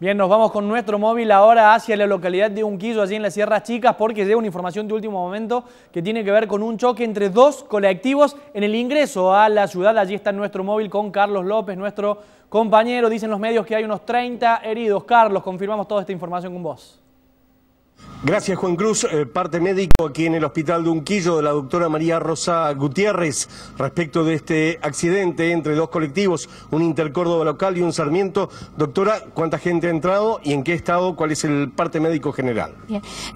Bien, nos vamos con nuestro móvil ahora hacia la localidad de Unquillo, allí en las Sierra Chicas, porque llega una información de último momento que tiene que ver con un choque entre dos colectivos en el ingreso a la ciudad. Allí está nuestro móvil con Carlos López, nuestro compañero. Dicen los medios que hay unos 30 heridos. Carlos, confirmamos toda esta información con vos. Gracias, Juan Cruz. Eh, parte médico aquí en el Hospital de Unquillo de la doctora María Rosa Gutiérrez respecto de este accidente entre dos colectivos, un Intercórdoba local y un Sarmiento. Doctora, ¿cuánta gente ha entrado y en qué estado? ¿Cuál es el parte médico general?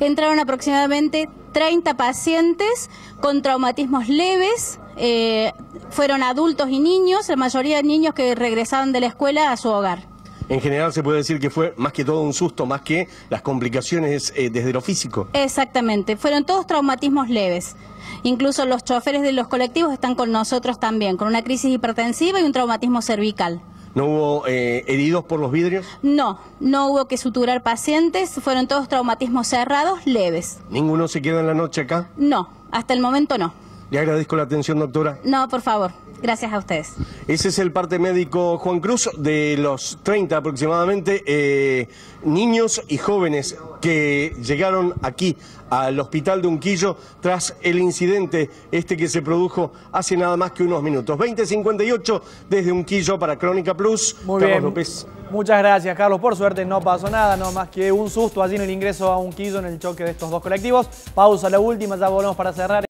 Entraron aproximadamente 30 pacientes con traumatismos leves. Eh, fueron adultos y niños, la mayoría de niños que regresaban de la escuela a su hogar en general se puede decir que fue más que todo un susto, más que las complicaciones eh, desde lo físico. Exactamente, fueron todos traumatismos leves. Incluso los choferes de los colectivos están con nosotros también, con una crisis hipertensiva y un traumatismo cervical. ¿No hubo eh, heridos por los vidrios? No, no hubo que suturar pacientes, fueron todos traumatismos cerrados leves. ¿Ninguno se queda en la noche acá? No, hasta el momento no. Le agradezco la atención, doctora. No, por favor. Gracias a ustedes. Ese es el parte médico Juan Cruz de los 30 aproximadamente eh, niños y jóvenes que llegaron aquí al hospital de Unquillo tras el incidente este que se produjo hace nada más que unos minutos. 20.58 desde Unquillo para Crónica Plus. Carlos Muchas gracias, Carlos. Por suerte no pasó nada, no más que un susto allí en el ingreso a Unquillo en el choque de estos dos colectivos. Pausa la última, ya volvemos para cerrar.